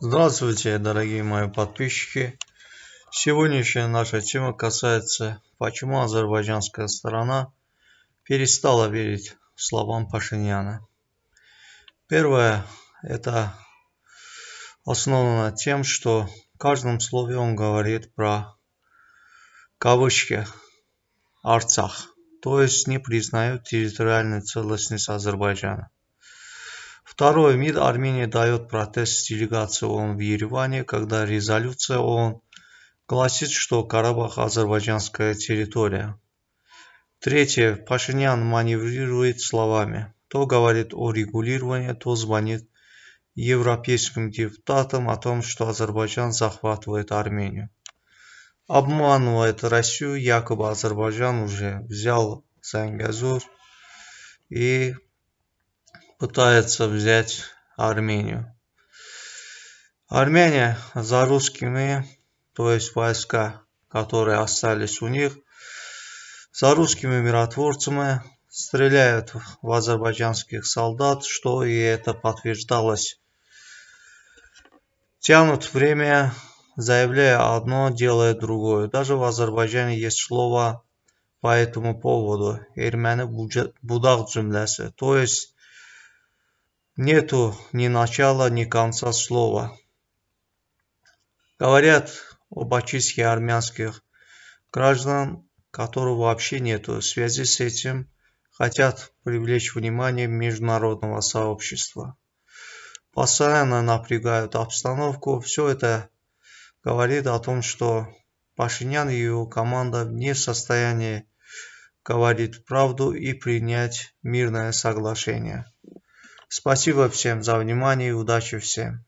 Здравствуйте, дорогие мои подписчики! Сегодняшняя наша тема касается, почему азербайджанская сторона перестала верить словам Пашиняна. Первое, это основано тем, что в каждом слове он говорит про кавычки Арцах, то есть не признают территориальной целостность Азербайджана. Второе, МИД Армении дает протест делегации ООН в Ереване, когда резолюция ООН гласит, что Карабах – азербайджанская территория. Третье, Пашинян маневрирует словами. То говорит о регулировании, то звонит европейским депутатам о том, что Азербайджан захватывает Армению. Обманывает Россию, якобы Азербайджан уже взял Зангазур и пытается взять Армению. Армения за русскими, то есть войска, которые остались у них, за русскими миротворцами стреляют в азербайджанских солдат, что и это подтверждалось. Тянут время, заявляя одно, делая другое. Даже в Азербайджане есть слово по этому поводу. Эрмяне будак джимлясы. То есть Нету ни начала, ни конца слова. Говорят об очистке армянских граждан, которого вообще нету. В связи с этим хотят привлечь внимание международного сообщества. Постоянно напрягают обстановку. Все это говорит о том, что Пашинян и его команда не в состоянии говорить правду и принять мирное соглашение. Спасибо всем за внимание и удачи всем.